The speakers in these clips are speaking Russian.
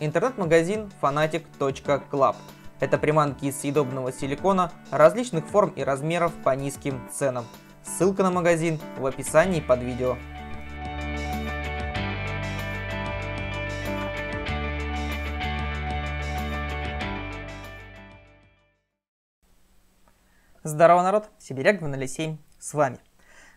интернет-магазин fanatic.club. Это приманки из съедобного силикона различных форм и размеров по низким ценам. Ссылка на магазин в описании под видео. Здорово, народ! Сибиряк 207 с вами.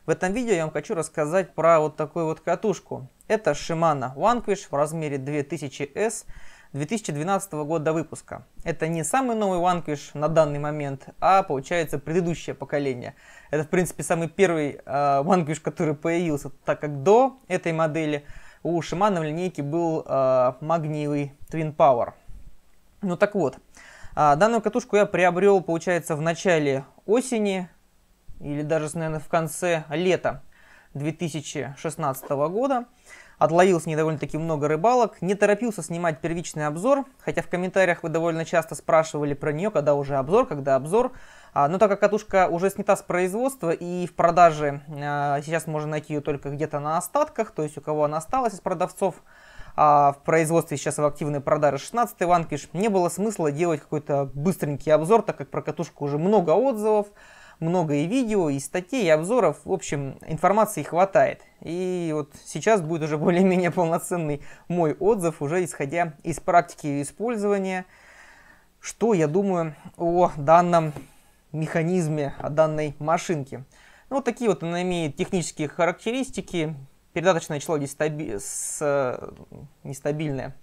В этом видео я вам хочу рассказать про вот такую вот катушку. Это Shimano Vanquish в размере 2000S 2012 года выпуска. Это не самый новый Vanquish на данный момент, а получается предыдущее поколение. Это в принципе самый первый э, Vanquish, который появился, так как до этой модели у Shimano в линейке был э, магниевый Twin Power. Ну так вот, э, данную катушку я приобрел, получается, в начале осени или даже, наверное, в конце лета 2016 года. Отловил с ней довольно-таки много рыбалок, не торопился снимать первичный обзор, хотя в комментариях вы довольно часто спрашивали про нее, когда уже обзор, когда обзор. А, но так как катушка уже снята с производства и в продаже а, сейчас можно найти ее только где-то на остатках, то есть у кого она осталась из продавцов, а в производстве сейчас в активной продаже 16 ванкиш, не было смысла делать какой-то быстренький обзор, так как про катушку уже много отзывов, много и видео, и статей, и обзоров. В общем, информации хватает. И вот сейчас будет уже более-менее полноценный мой отзыв, уже исходя из практики использования, что я думаю о данном механизме, о данной машинке. Ну, вот такие вот она имеет технические характеристики. Передаточное число здесь стаби... с... Э, нестабильное.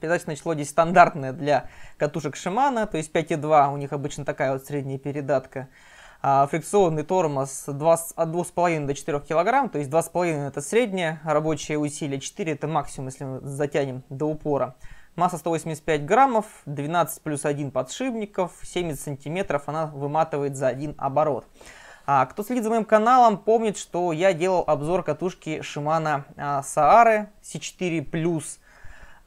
Передаточное число здесь стандартное для катушек Шимана, то есть 5.2, у них обычно такая вот средняя передатка. А, фрикционный тормоз 20, от 2,5 до 4 кг, то есть 2,5 это среднее рабочее усилие, 4 это максимум, если мы затянем до упора. Масса 185 граммов, 12 плюс 1 подшипников, 70 сантиметров она выматывает за один оборот. А кто следит за моим каналом, помнит, что я делал обзор катушки Шимана Саары C4 Plus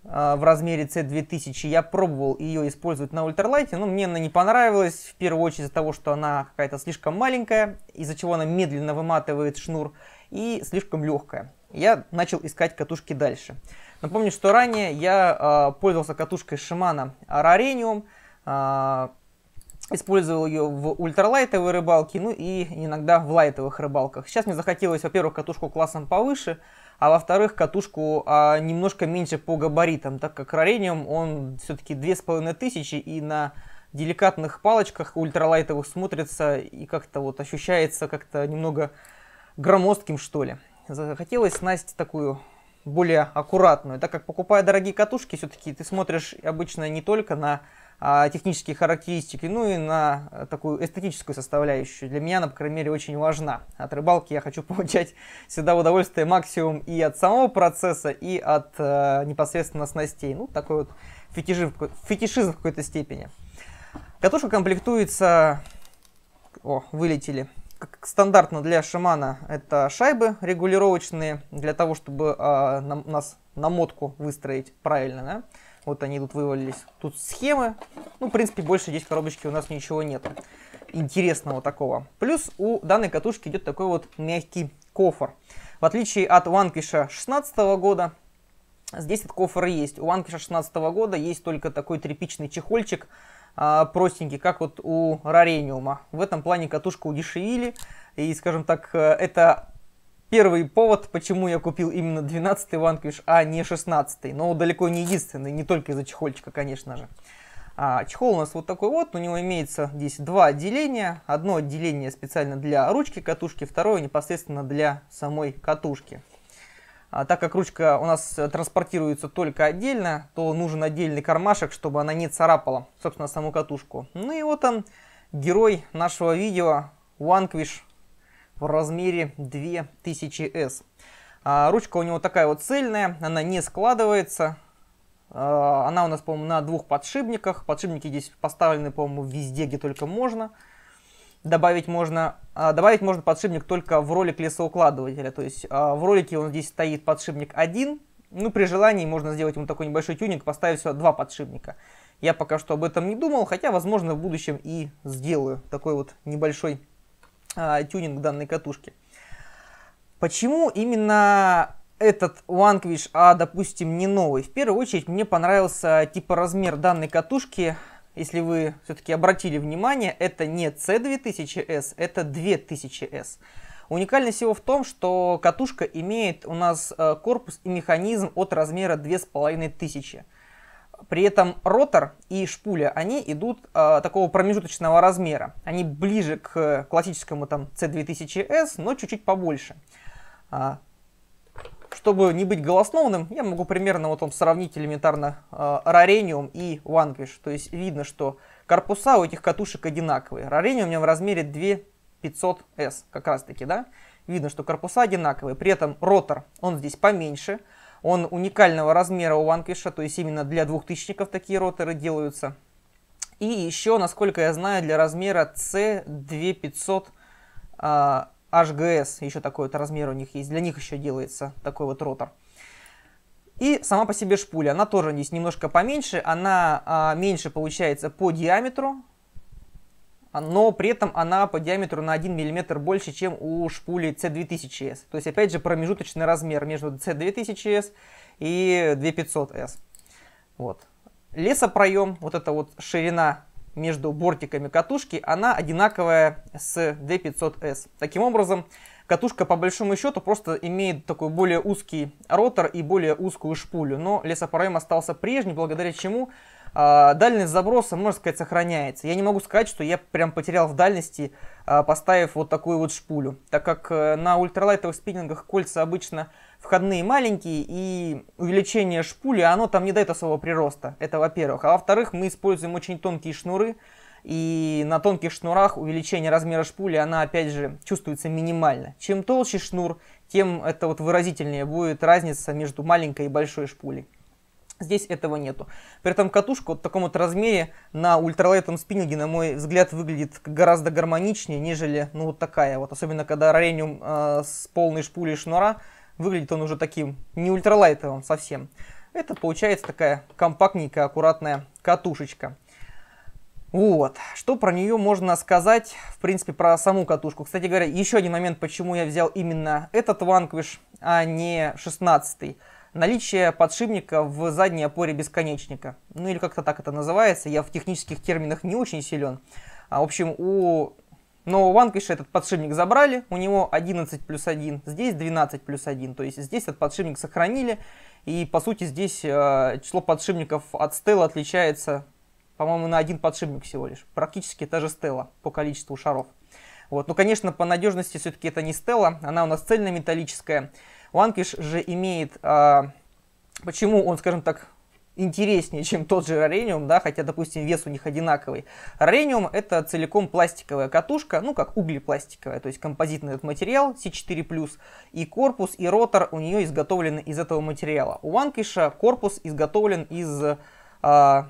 а, в размере C2000. Я пробовал ее использовать на ультралайте, но мне она не понравилась. В первую очередь из-за того, что она какая-то слишком маленькая, из-за чего она медленно выматывает шнур, и слишком легкая. Я начал искать катушки дальше. Напомню, что ранее я э, пользовался катушкой Shimano Rarenium, э, а, использовал ее в ультралайтовой рыбалке, ну и иногда в лайтовых рыбалках. Сейчас мне захотелось, во-первых, катушку классом повыше, а во-вторых, катушку а, немножко меньше по габаритам, так как Рарениум он все-таки 2500 и на деликатных палочках ультралайтовых смотрится и как-то вот ощущается как-то немного громоздким, что ли. Захотелось снасть такую более аккуратную, так как покупая дорогие катушки, все-таки ты смотришь обычно не только на а, технические характеристики, ну и на э, такую эстетическую составляющую. Для меня она, по крайней мере, очень важна. От рыбалки я хочу получать всегда удовольствие максимум и от самого процесса, и от э, непосредственно снастей. Ну, такой вот фетишизм, фетишизм в какой-то степени. Катушка комплектуется... О, вылетели. Как стандартно для шамана это шайбы регулировочные, для того, чтобы э, нам, нас намотку выстроить правильно, да? Вот они тут вывалились. Тут схемы. Ну, в принципе, больше здесь коробочки у нас ничего нет интересного такого. Плюс у данной катушки идет такой вот мягкий кофр. В отличие от Ванкиша 16 года, здесь этот кофр есть. У Ванкиша 16 года есть только такой тряпичный чехольчик, а, простенький, как вот у Рарениума. В этом плане катушку удешевили. И, скажем так, э, это Первый повод, почему я купил именно 12-й Vanquish, а не 16-й. Но далеко не единственный, не только из-за чехольчика, конечно же. А, чехол у нас вот такой вот, у него имеется здесь два отделения. Одно отделение специально для ручки катушки, второе непосредственно для самой катушки. А, так как ручка у нас транспортируется только отдельно, то нужен отдельный кармашек, чтобы она не царапала, собственно, саму катушку. Ну и вот он, герой нашего видео, Vanquish в размере 2000S. А, ручка у него такая вот цельная, она не складывается. А, она у нас, по-моему, на двух подшипниках. Подшипники здесь поставлены, по-моему, везде, где только можно. Добавить можно, а, добавить можно подшипник только в ролик лесоукладывателя. То есть а, в ролике он здесь стоит подшипник один Ну, при желании можно сделать ему такой небольшой тюнинг, поставить сюда два подшипника. Я пока что об этом не думал, хотя, возможно, в будущем и сделаю такой вот небольшой а, тюнинг данной катушки. Почему именно этот Vanquish, а допустим не новый? В первую очередь мне понравился типа размер данной катушки. Если вы все-таки обратили внимание, это не C2000S, это 2000S. Уникальность всего в том, что катушка имеет у нас э, корпус и механизм от размера 2500. При этом ротор и шпуля, они идут э, такого промежуточного размера. Они ближе к классическому там C2000S, но чуть-чуть побольше. А, чтобы не быть голосновным, я могу примерно вот он сравнить элементарно э, а, Rarenium и Vanquish. То есть видно, что корпуса у этих катушек одинаковые. Rarenium у меня в размере 2500S как раз таки, да? Видно, что корпуса одинаковые. При этом ротор, он здесь поменьше. Он уникального размера у OneCash, то есть именно для двухтысячников такие роторы делаются. И еще, насколько я знаю, для размера C2500 а, HGS, еще такой вот размер у них есть, для них еще делается такой вот ротор. И сама по себе шпуля, она тоже здесь немножко поменьше, она а, меньше получается по диаметру, но при этом она по диаметру на 1 мм больше, чем у шпули C2000S. То есть, опять же, промежуточный размер между C2000S и 2500S. Вот. Лесопроем, вот эта вот ширина между бортиками катушки, она одинаковая с D500S. Таким образом, катушка по большому счету просто имеет такой более узкий ротор и более узкую шпулю, но лесопроем остался прежний, благодаря чему а, дальность заброса, ну, можно сказать, сохраняется. Я не могу сказать, что я прям потерял в дальности, а, поставив вот такую вот шпулю, так как э, на ультралайтовых спиннингах кольца обычно входные маленькие, и увеличение шпули, оно там не дает особого прироста, это во-первых. А во-вторых, мы используем очень тонкие шнуры, и на тонких шнурах увеличение размера шпули, она опять же чувствуется минимально. Чем толще шнур, тем это вот выразительнее будет разница между маленькой и большой шпулей. Здесь этого нету. При этом катушка вот в таком вот размере на ультралайтом спиннинге, на мой взгляд, выглядит гораздо гармоничнее, нежели ну вот такая вот. Особенно когда рарениум э, с полной шпулей шнура, выглядит он уже таким не ультралайтовым совсем. Это получается такая компактненькая, аккуратная катушечка. Вот, что про нее можно сказать, в принципе, про саму катушку. Кстати говоря, еще один момент, почему я взял именно этот ванквиш, а не 16 -й наличие подшипника в задней опоре бесконечника. Ну или как-то так это называется, я в технических терминах не очень силен. А, в общем, у нового Ванкиша этот подшипник забрали, у него 11 плюс 1, здесь 12 плюс 1, то есть здесь этот подшипник сохранили, и по сути здесь э, число подшипников от стела отличается, по-моему, на один подшипник всего лишь. Практически та же стела по количеству шаров. Вот. Ну, конечно, по надежности все-таки это не стела, она у нас цельнометаллическая металлическая Ланкиш же имеет... А, почему он, скажем так, интереснее, чем тот же рарениум, да, хотя, допустим, вес у них одинаковый. Рарениум – это целиком пластиковая катушка, ну, как углепластиковая, то есть композитный этот материал C4+, и корпус, и ротор у нее изготовлены из этого материала. У Ванкиша корпус изготовлен из э,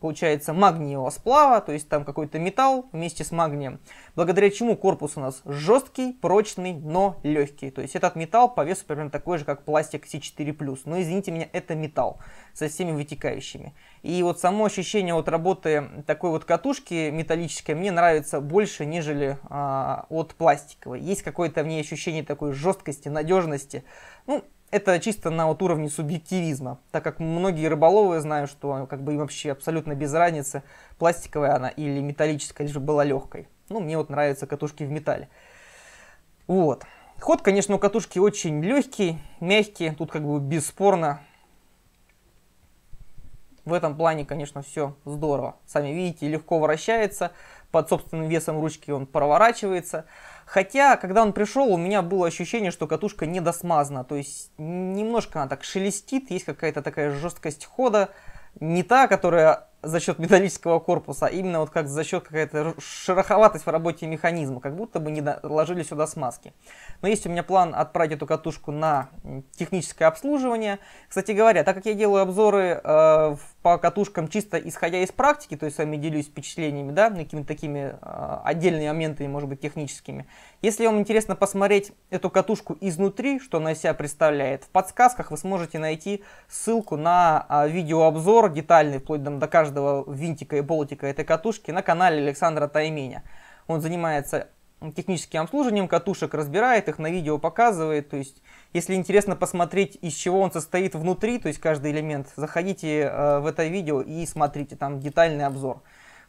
получается магниевого сплава, то есть там какой-то металл вместе с магнием, благодаря чему корпус у нас жесткий, прочный, но легкий. То есть этот металл по весу примерно такой же, как пластик C4+. Но извините меня, это металл со всеми вытекающими. И вот само ощущение от работы такой вот катушки металлической мне нравится больше, нежели а, от пластиковой. Есть какое-то в ней ощущение такой жесткости, надежности. Ну, это чисто на вот уровне субъективизма, так как многие рыболовы знают, что как бы им вообще абсолютно без разницы, пластиковая она или металлическая, лишь бы была легкой. Ну, мне вот нравятся катушки в металле. Вот. Ход, конечно, у катушки очень легкий, мягкий, тут как бы бесспорно. В этом плане, конечно, все здорово. Сами видите, легко вращается, под собственным весом ручки он проворачивается. Хотя, когда он пришел, у меня было ощущение, что катушка не досмазана. То есть немножко она так шелестит, есть какая-то такая жесткость хода. Не та, которая за счет металлического корпуса, а именно вот как за счет какая-то шероховатость в работе механизма, как будто бы не доложили сюда смазки. Но есть у меня план отправить эту катушку на техническое обслуживание. Кстати говоря, так как я делаю обзоры э, в по катушкам чисто исходя из практики, то есть с вами делюсь впечатлениями, да, какими-то такими э, отдельными моментами, может быть, техническими. Если вам интересно посмотреть эту катушку изнутри, что она из себя представляет, в подсказках вы сможете найти ссылку на э, видеообзор детальный, вплоть до каждого винтика и болтика этой катушки на канале Александра Тайменя. Он занимается техническим обслуживанием катушек, разбирает их, на видео показывает. То есть, если интересно посмотреть, из чего он состоит внутри, то есть каждый элемент, заходите э, в это видео и смотрите, там детальный обзор.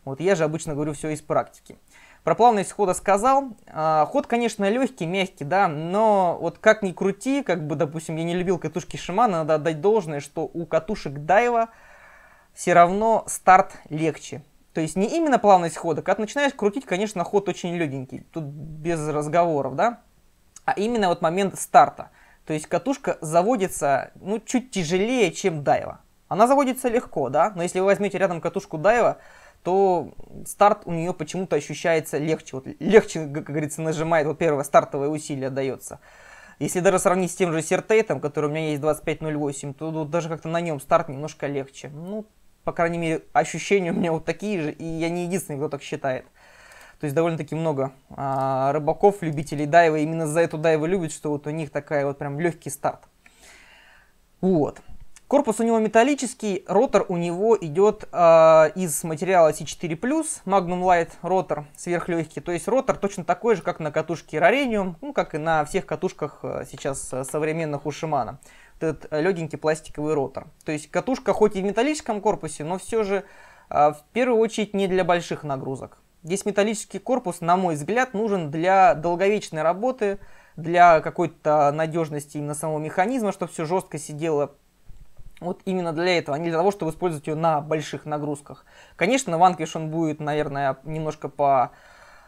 Вот я же обычно говорю все из практики. Про плавность хода сказал. А, ход, конечно, легкий, мягкий, да, но вот как ни крути, как бы, допустим, я не любил катушки Шимана, надо отдать должное, что у катушек Дайва все равно старт легче. То есть не именно плавность хода, когда ты начинаешь крутить, конечно, ход очень легенький, тут без разговоров, да, а именно вот момент старта. То есть катушка заводится, ну, чуть тяжелее, чем дайва. Она заводится легко, да, но если вы возьмете рядом катушку дайва, то старт у нее почему-то ощущается легче. Вот легче, как говорится, нажимает, вот первое стартовое усилие дается. Если даже сравнить с тем же сертейтом, который у меня есть 2508, то тут даже как-то на нем старт немножко легче. Ну, по крайней мере, ощущения у меня вот такие же, и я не единственный, кто так считает. То есть довольно-таки много а, рыбаков, любителей дайва, именно за эту дайвы любят, что вот у них такая вот прям легкий старт. Вот. Корпус у него металлический, ротор у него идет э, а, из материала C4+, Magnum Light ротор сверхлегкий, то есть ротор точно такой же, как на катушке Rarenium, ну как и на всех катушках э, сейчас э, современных у Шимана этот э, легенький пластиковый ротор. То есть катушка хоть и в металлическом корпусе, но все же а, в первую очередь не для больших нагрузок. Здесь металлический корпус, на мой взгляд, нужен для долговечной работы, для какой-то надежности именно самого механизма, чтобы все жестко сидело. Вот именно для этого, а не для того, чтобы использовать ее на больших нагрузках. Конечно, ванквиш он будет, наверное, немножко по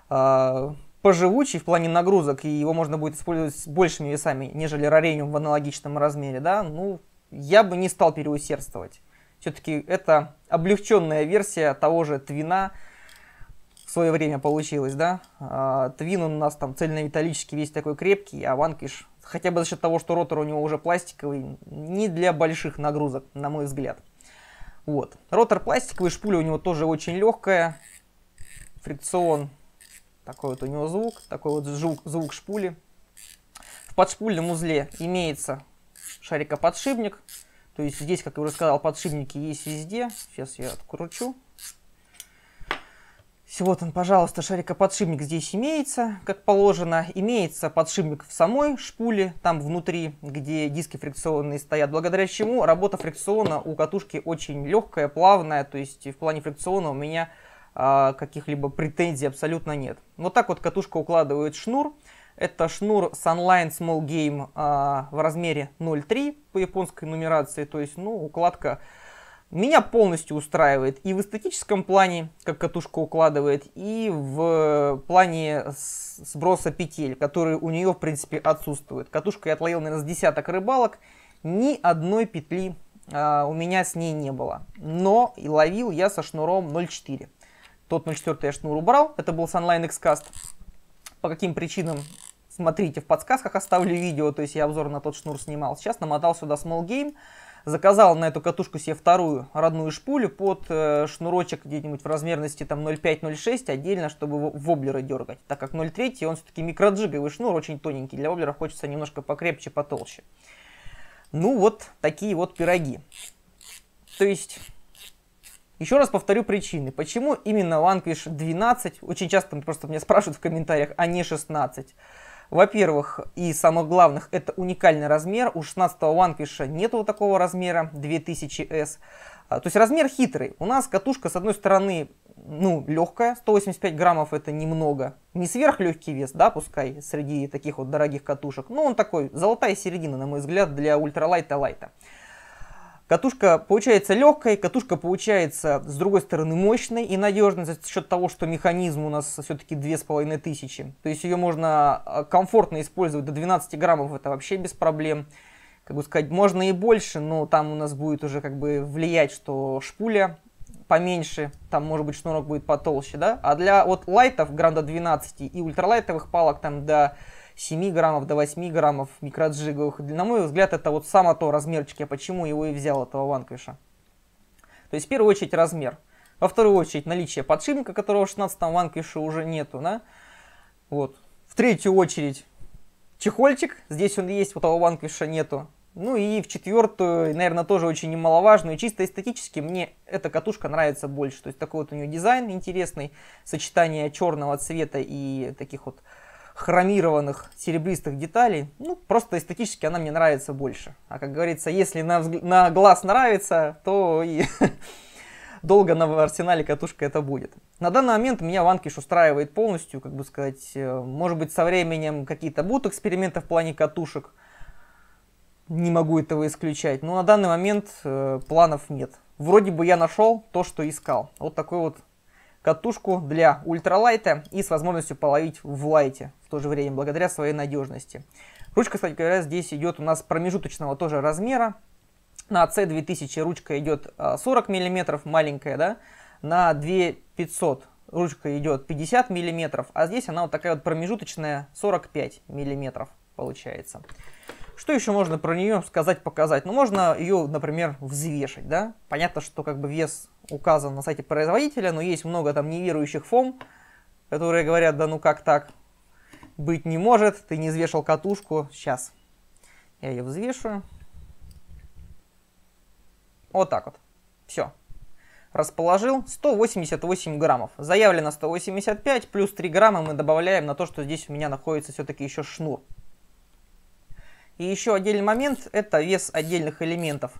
э, поживучий в плане нагрузок, и его можно будет использовать с большими весами, нежели рарениум в аналогичном размере, да, ну, я бы не стал переусердствовать. Все-таки это облегченная версия того же Твина в свое время получилось, да. А, твин у нас там цельнометаллический, весь такой крепкий, а Ванкиш, хотя бы за счет того, что ротор у него уже пластиковый, не для больших нагрузок, на мой взгляд. Вот. Ротор пластиковый, шпуля у него тоже очень легкая. Фрикцион такой вот у него звук, такой вот звук, звук шпули. В подшпульном узле имеется шарикоподшипник. То есть здесь, как я уже сказал, подшипники есть везде. Сейчас я откручу. Всего-то, пожалуйста, шарикоподшипник здесь имеется, как положено. Имеется подшипник в самой шпуле, там внутри, где диски фрикционные стоят. Благодаря чему работа фрикциона у катушки очень легкая, плавная. То есть в плане фрикциона у меня а, каких-либо претензий абсолютно нет. Вот так вот катушка укладывает шнур. Это шнур Sunline Small Game а, в размере 0.3 по японской нумерации, то есть ну, укладка меня полностью устраивает и в эстетическом плане, как катушка укладывает, и в плане сброса петель, которые у нее, в принципе, отсутствуют. Катушка я отловил, наверное, с десяток рыбалок, ни одной петли а, у меня с ней не было. Но и ловил я со шнуром 0,4. Тот 0.4 я шнур убрал, это был онлайн Xcast. По каким причинам, смотрите, в подсказках оставлю видео, то есть я обзор на тот шнур снимал. Сейчас намотал сюда Small Game, заказал на эту катушку себе вторую родную шпулю под э, шнурочек где-нибудь в размерности там 0,5-0,6 отдельно, чтобы воблеры дергать, так как 0,3 он все-таки микроджиговый шнур, очень тоненький, для воблера хочется немножко покрепче, потолще. Ну вот такие вот пироги. То есть еще раз повторю причины, почему именно Vanquish 12, очень часто просто меня спрашивают в комментариях, а не 16. Во-первых, и самых главных, это уникальный размер. У 16-го Vanquish нету такого размера, 2000S. А, то есть размер хитрый. У нас катушка, с одной стороны, ну, легкая, 185 граммов это немного. Не сверхлегкий вес, да, пускай, среди таких вот дорогих катушек. Но он такой, золотая середина, на мой взгляд, для ультралайта-лайта. -лайта. Катушка получается легкой, катушка получается с другой стороны мощной и надежной за счет того, что механизм у нас все-таки 2500. То есть ее можно а, комфортно использовать до 12 граммов, это вообще без проблем. Как бы сказать, можно и больше, но там у нас будет уже как бы влиять, что шпуля поменьше, там может быть шнурок будет потолще, да? А для вот лайтов гранда до 12 и ультралайтовых палок там до 7 граммов до 8 граммов микроджиговых. На мой взгляд, это вот само то размерчик, я почему его и взял, этого ванквиша. То есть, в первую очередь, размер. Во вторую очередь, наличие подшипника, которого в 16-м ванквише уже нету, да? Вот. В третью очередь, чехольчик. Здесь он есть, у того ванквиша нету. Ну и в четвертую, наверное, тоже очень немаловажную, чисто эстетически мне эта катушка нравится больше. То есть такой вот у нее дизайн интересный, сочетание черного цвета и таких вот хромированных серебристых деталей. Ну, просто эстетически она мне нравится больше. А как говорится, если на, взгля... на глаз нравится, то и долго на арсенале катушка это будет. На данный момент меня ванкиш устраивает полностью, как бы сказать, э, может быть со временем какие-то будут эксперименты в плане катушек, не могу этого исключать, но на данный момент э, планов нет. Вроде бы я нашел то, что искал. Вот такой вот катушку для ультралайта и с возможностью половить в лайте в то же время, благодаря своей надежности. Ручка, кстати говоря, здесь идет у нас промежуточного тоже размера. На C2000 ручка идет 40 а, мм, маленькая, да? На 2500 ручка идет 50 мм, а здесь она вот такая вот промежуточная 45 мм получается. Что еще можно про нее сказать, показать? Ну, можно ее, например, взвешить, да? Понятно, что как бы вес указан на сайте производителя, но есть много там неверующих фом, которые говорят, да ну как так, быть не может, ты не взвешивал катушку, сейчас я ее взвешу. Вот так вот, все. Расположил 188 граммов. Заявлено 185, плюс 3 грамма мы добавляем на то, что здесь у меня находится все-таки еще шнур. И еще отдельный момент – это вес отдельных элементов.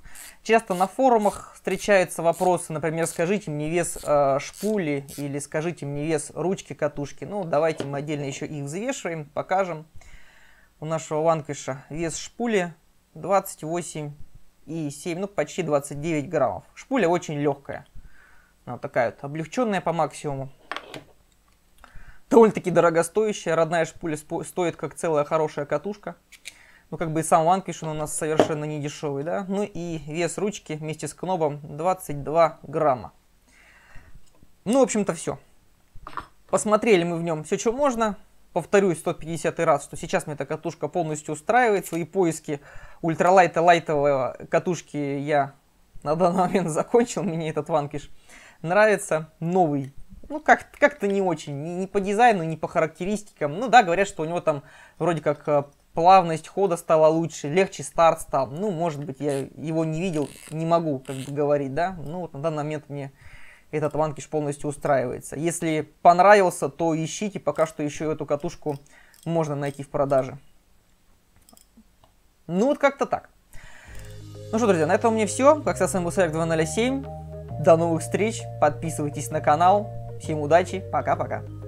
Часто на форумах встречаются вопросы, например, скажите мне вес э, шпули или скажите мне вес ручки катушки. Ну, давайте мы отдельно еще их взвешиваем, покажем. У нашего ланкиша вес шпули 28,7, ну почти 29 граммов. Шпуля очень легкая. Она вот такая вот облегченная по максимуму. Довольно-таки дорогостоящая. Родная шпуля стоит как целая хорошая катушка. Ну, как бы и сам ланкиш он у нас совершенно не дешевый, да. Ну и вес ручки вместе с кнобом 22 грамма. Ну, в общем-то, все. Посмотрели мы в нем все, что можно. Повторюсь 150 раз, что сейчас мне эта катушка полностью устраивает. Свои поиски ультралайта лайтового катушки я на данный момент закончил. Мне этот ванкиш нравится. Новый ну, как- как-то не очень. Не, не по дизайну, не по характеристикам. Ну, да, говорят, что у него там вроде как э, плавность хода стала лучше, легче старт стал. Ну, может быть, я его не видел, не могу как бы говорить, да. Ну, вот на данный момент мне этот ланкиш полностью устраивается. Если понравился, то ищите, пока что еще эту катушку можно найти в продаже. Ну, вот как-то так. Ну что, друзья, на этом у меня все. Как всегда, с вами был Сарик 207. До новых встреч. Подписывайтесь на канал. Всем удачи. Пока-пока.